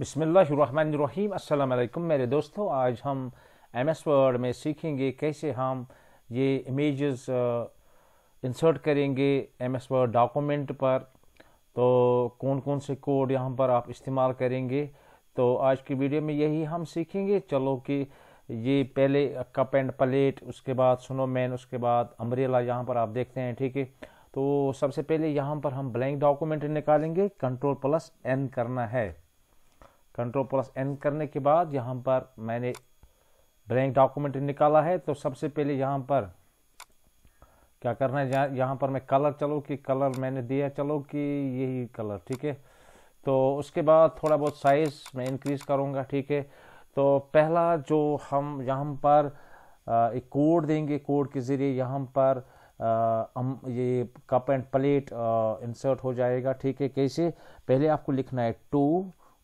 बिसमीम् अल्लाम मेरे दोस्तों आज हम एम एस वर्ड में सीखेंगे कैसे हम ये इमेजेस इंसर्ट करेंगे एम एस वर्ड डॉक्यूमेंट पर तो कौन कौन से कोड यहाँ पर आप इस्तेमाल करेंगे तो आज की वीडियो में यही हम सीखेंगे चलो कि ये पहले कप एंड प्लेट उसके बाद स्नोमैन उसके बाद अम्ब्रेला यहाँ पर आप देखते हैं ठीक है तो सबसे पहले यहाँ पर हम ब्लैंक डॉक्यूमेंट निकालेंगे कंट्रोल प्लस एन करना है कंट्रोल प्लस एन करने के बाद यहाँ पर मैंने ब्लैंक डॉक्यूमेंट निकाला है तो सबसे पहले यहाँ पर क्या करना है यहाँ पर मैं कलर चलो कि कलर मैंने दिया चलो कि यही कलर ठीक है तो उसके बाद थोड़ा बहुत साइज़ मैं इंक्रीज करूँगा ठीक है तो पहला जो हम यहाँ पर एक कोड देंगे कोड के ज़रिए यहाँ पर आ, हम ये कप एंड प्लेट इंसर्ट हो जाएगा ठीक है कैसे पहले आपको लिखना है टू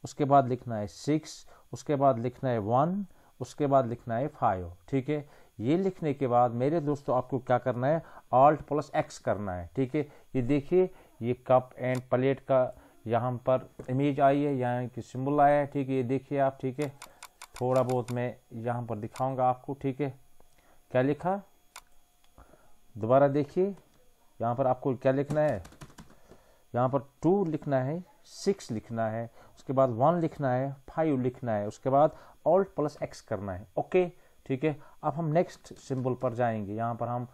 उसके बाद लिखना है सिक्स उसके बाद लिखना है वन उसके बाद लिखना है फाइव ठीक है ये लिखने के बाद मेरे दोस्तों आपको क्या करना है ऑल्ट प्लस एक्स करना है ठीक है ये देखिए ये कप एंड प्लेट का यहाँ पर इमेज आई है यहाँ की सिम्बल आया है ठीक है ये देखिए आप ठीक है थोड़ा बहुत मैं यहाँ पर दिखाऊंगा आपको ठीक है क्या लिखा दोबारा देखिए यहाँ पर आपको क्या लिखना है यहाँ पर टू लिखना है सिक्स लिखना है उसके बाद वन लिखना है फाइव लिखना है उसके बाद ऑल्ट प्लस एक्स करना है ओके ठीक है अब हम नेक्स्ट सिंबल पर जाएंगे यहाँ पर हम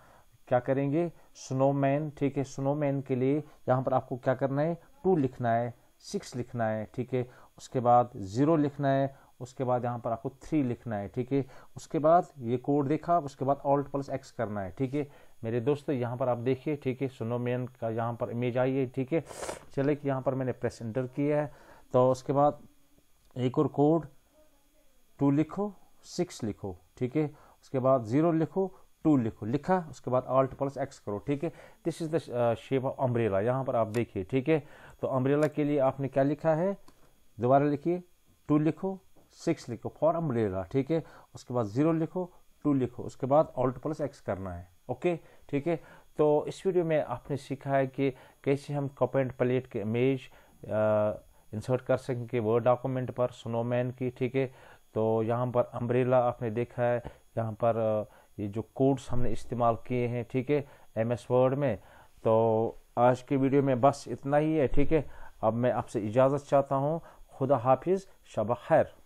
क्या करेंगे स्नोमैन ठीक है स्नोमैन के लिए यहाँ पर आपको क्या करना है टू लिखना है सिक्स लिखना है ठीक है उसके बाद ज़ीरो लिखना है उसके बाद यहाँ पर आपको थ्री लिखना है ठीक है उसके बाद ये कोड देखा उसके बाद ऑल्ट प्लस एक्स करना है ठीक है मेरे दोस्तों यहाँ पर आप देखिए ठीक है सुनो मैन का यहाँ पर इमेज आई है ठीक है चले कि यहाँ पर मैंने प्रेस एंटर किया है तो उसके बाद एक और कोड टू लिखो सिक्स लिखो ठीक है उसके बाद ज़ीरो लिखो टू लिखो लिखा उसके बाद आल्ट प्लस एक्स करो ठीक है this is the shape of umbrella यहाँ पर आप देखिए ठीक है तो अम्ब्रेला के लिए आपने क्या लिखा है दोबारा लिखिए टू लिखो सिक्स लिखो फॉर अम्ब्रेला ठीक है उसके बाद जीरो लिखो टू लिखो उसके बाद ऑल्ट प्लस एक्स करना है ओके ठीक है तो इस वीडियो में आपने सीखा है कि कैसे हम कप एंड प्लेट के इमेज इंसर्ट कर सकेंगे वर्ड डॉक्यूमेंट पर स्नोमैन की ठीक है तो यहाँ पर अम्ब्रेला आपने देखा है यहाँ पर ये जो कोड्स हमने इस्तेमाल किए हैं ठीक है एम एस वर्ड में तो आज की वीडियो में बस इतना ही है ठीक है अब मैं आपसे इजाज़त चाहता हूँ खुदा हाफिज़ शब खैर